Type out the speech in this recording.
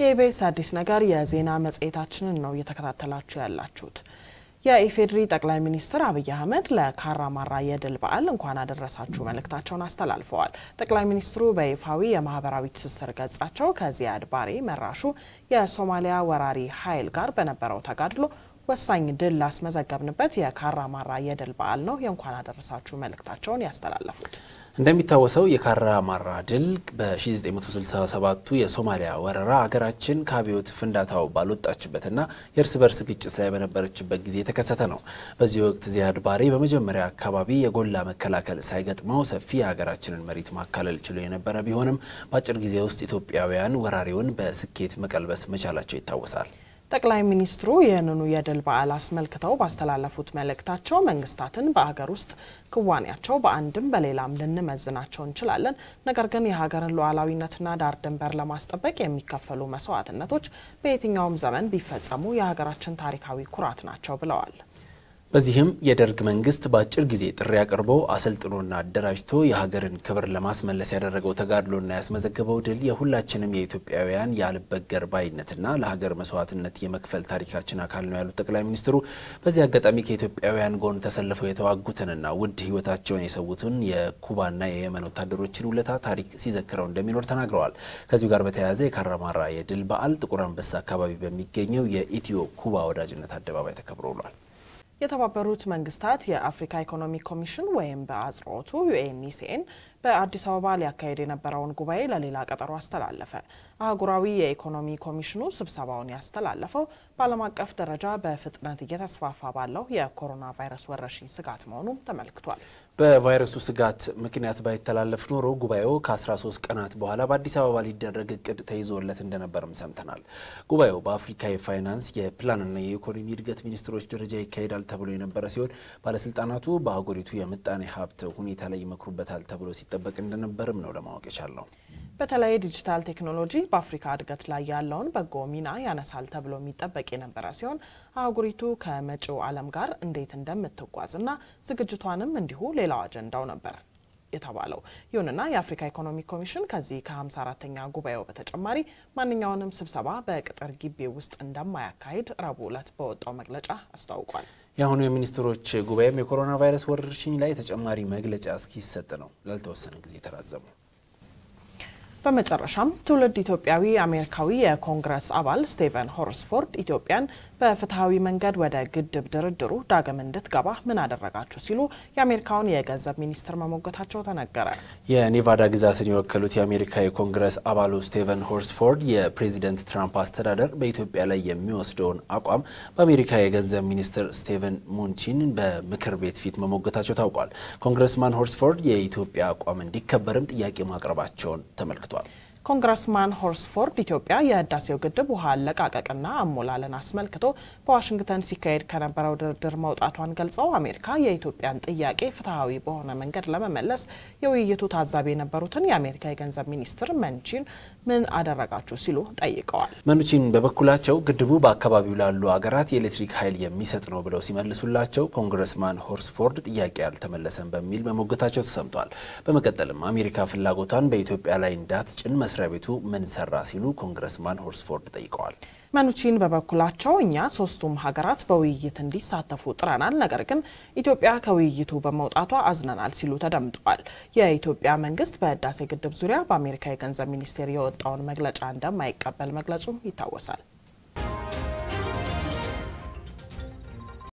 የኢቢኤስ አዲስ ነገር የዜና መጽሔታችንን ነው እየተከታተላችሁ ያላችሁት። የኢፌዴሪ ጠቅላይ ሚኒስትር አብይ አህመድ ለካራማራ የድል በዓል እንኳን አደረሳችሁ መልእክታቸውን አስተላልፈዋል። ጠቅላይ ሚኒስትሩ በይፋዊ የማህበራዊ ትስስር ገጻቸው ከዚያድ ባሬ መራሹ የሶማሊያ ወራሪ ኃይል ጋር በነበረው ተጋድሎ ወሳኝ ድል ላስመዘገብንበት የካራማራ የድል በዓል ነው የእንኳን አደረሳችሁ መልእክታቸውን ያስተላለፉት። እንደሚታወሰው የካራ ማራ ድል በ1967ቱ የሶማሊያ ወረራ አገራችን ከአብዮት ፍንዳታው ባልወጣችበትና የእርስ በርስ ግጭት ላይ በነበረችበት ጊዜ የተከሰተ ነው። በዚህ ወቅት ዚያድ ባሬ በመጀመሪያ አካባቢ የጎላ መከላከል ሳይገጥመው ሰፊ የሀገራችንን መሬት ማካለል ችሎ የነበረ ቢሆንም በአጭር ጊዜ ውስጥ ኢትዮጵያውያን ወራሪውን በስኬት መቀልበስ መቻላቸው ይታወሳል። ጠቅላይ ሚኒስትሩ ይህንኑ የድል በዓል አስመልክተው ባስተላለፉት መልእክታቸው መንግስታትን በሀገር ውስጥ ክዋኔያቸው በአንድም በሌላም ልንመዝናቸው እንችላለን፣ ነገር ግን የሀገርን ሉዓላዊነትና ዳር ድንበር ለማስጠበቅ የሚከፈሉ መስዋዕትነቶች በየትኛውም ዘመን ቢፈጸሙ የሀገራችን ታሪካዊ ኩራት ናቸው ብለዋል። በዚህም የደርግ መንግስት በአጭር ጊዜ ጥሪ አቅርቦ አሰልጥኖና አደራጅቶ የሀገርን ክብር ለማስመለስ ያደረገው ተጋድሎና ያስመዘገበው ድል የሁላችንም የኢትዮጵያውያን ያልበገር ባይነትና ለሀገር መስዋዕትነት የመክፈል ታሪካችን አካል ነው ያሉት ጠቅላይ ሚኒስትሩ በዚህ አጋጣሚ ከኢትዮጵያውያን ጎን ተሰልፈው የተዋጉትንና ውድ ህይወታቸውን የሰዉትን የኩባና የየመን ወታደሮችን ውለታ ታሪክ ሲዘክረው እንደሚኖር ተናግረዋል። ከዚሁ ጋር በተያያዘ የካራማራ የድል በዓል ጥቁር አንበሳ አካባቢ በሚገኘው የኢትዮ ኩባ ወዳጅነት አደባባይ ተከብሮ ውሏል። የተባበሩት መንግስታት የአፍሪካ ኢኮኖሚ ኮሚሽን ወይም በአጽሮቱ ዩኤንኢሲኤን በአዲስ አበባ ሊያካሄድ የነበረውን ጉባኤ ለሌላ ቀጠሮ አስተላለፈ። አህጉራዊ የኢኮኖሚ ኮሚሽኑ ስብሰባውን ያስተላለፈው በዓለም አቀፍ ደረጃ በፍጥነት እየተስፋፋ ባለው የኮሮና ቫይረስ ወረርሽኝ ስጋት መሆኑም ተመልክቷል። በቫይረሱ ስጋት ምክንያት ባይተላለፍ ኖሮ ጉባኤው ከ13 ቀናት በኋላ በአዲስ አበባ ሊደረግ እቅድ ተይዞለት እንደነበርም ሰምተናል። ጉባኤው በአፍሪካ የፋይናንስ የፕላንና የኢኮኖሚ እድገት ሚኒስትሮች ደረጃ ይካሄዳል ተብሎ የነበረ ሲሆን ባለስልጣናቱ በአህጉሪቱ የምጣኔ ሀብት ሁኔታ ላይ ይመክሩበታል ተብሎ ሲጠበቅ እንደነበርም ነው ለማወቅ የቻልነው። በተለይ ዲጂታል ቴክኖሎጂ በአፍሪካ እድገት ላይ ያለውን በጎ ሚና ያነሳል ተብሎ የሚጠበቅ የነበረ ሲሆን አህጉሪቱ ከመጪው ዓለም ጋር እንዴት እንደምትጓዝና ዝግጅቷንም እንዲሁ ሌላው አጀንዳው ነበር የተባለው። ይሁንና የአፍሪካ ኢኮኖሚክ ኮሚሽን ከዚህ ከ54ተኛ ጉባኤው በተጨማሪ ማንኛውንም ስብሰባ በቅጥር ግቢ ውስጥ እንደማያካሂድ ረቡዕ ዕለት በወጣው መግለጫ አስታውቋል። የአሁኑ የሚኒስትሮች ጉባኤም የኮሮና ቫይረስ ወረርሽኝ ላይ ተጨማሪ መግለጫ እስኪሰጥ ነው ላልተወሰነ ጊዜ ተራዘሙ። በመጨረሻም ትውልድ ኢትዮጵያዊ አሜሪካዊ የኮንግረስ አባል ስቴቨን ሆርስፎርድ ኢትዮጵያን በፍትሐዊ መንገድ ወደ ግድብ ድርድሩ ዳግም እንድትገባ ምን አደረጋችሁ ሲሉ የአሜሪካውን የገንዘብ ሚኒስትር መሞገታቸው ተነገረ። የኔቫዳ ግዛትን የወከሉት የአሜሪካ የኮንግረስ አባሉ ስቴቨን ሆርስፎርድ የፕሬዚደንት ትራምፕ አስተዳደር በኢትዮጵያ ላይ የሚወስደውን አቋም በአሜሪካ የገንዘብ ሚኒስትር ስቴቨን ሙንቺን በምክር ቤት ፊት መሞገታቸው ታውቋል። ኮንግረስማን ሆርስፎርድ የኢትዮጵያ አቋም እንዲከበርም ጥያቄ ማቅረባቸውን ተመልክቷል። ኮንግረስማን ሆርስፎርድ ኢትዮጵያ የህዳሴው ግድብ ውሃ አለቃቀቅና አሞላለን አስመልክቶ በዋሽንግተን ሲካሄድ ከነበረው ድርድር መውጣቷን ገልጸው አሜሪካ የኢትዮጵያን ጥያቄ ፍትሐዊ በሆነ መንገድ ለመመለስ የውይይቱ ታዛቢ የነበሩትን የአሜሪካ የገንዘብ ሚኒስትር መንቺን ምን አደረጋችሁ ሲሉ ጠይቀዋል። መንቺን በበኩላቸው ግድቡ በአካባቢው ላሉ አገራት የኤሌክትሪክ ኃይል የሚሰጥ ነው ብለው ሲመልሱላቸው ኮንግረስማን ሆርስፎርድ ጥያቄ አልተመለሰም በሚል መሞገታቸው ተሰምቷል። በመቀጠልም አሜሪካ ፍላጎቷን በኢትዮጵያ ላይ እንዳትጭን መስ መስሪያ ቤቱ ምን ሰራ ሲሉ ኮንግረስማን ሆርስፎርድ ጠይቀዋል። መኑቺን በበኩላቸው እኛ ሶስቱም ሀገራት በውይይት እንዲሳተፉ ጥረናል፣ ነገር ግን ኢትዮጵያ ከውይይቱ በመውጣቷ አዝነናል ሲሉ ተደምጠዋል። የኢትዮጵያ መንግስት በህዳሴ ግድብ ዙሪያ በአሜሪካ የገንዘብ ሚኒስቴር የወጣውን መግለጫ እንደማይቀበል መግለጹ ይታወሳል።